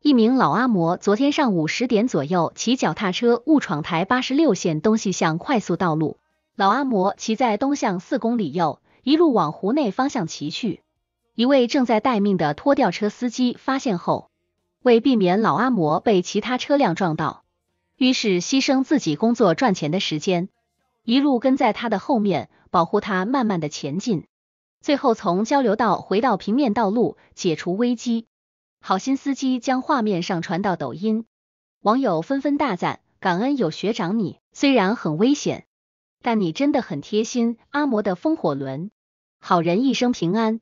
一名老阿嬷昨天上午十点左右骑脚踏车误闯台八十六线东西向快速道路。老阿嬷骑在东向四公里右，一路往湖内方向骑去。一位正在待命的拖吊车司机发现后，为避免老阿嬷被其他车辆撞到，于是牺牲自己工作赚钱的时间，一路跟在他的后面保护他慢慢的前进，最后从交流道回到平面道路，解除危机。好心司机将画面上传到抖音，网友纷纷大赞，感恩有学长你。虽然很危险，但你真的很贴心。阿嬷的风火轮，好人一生平安。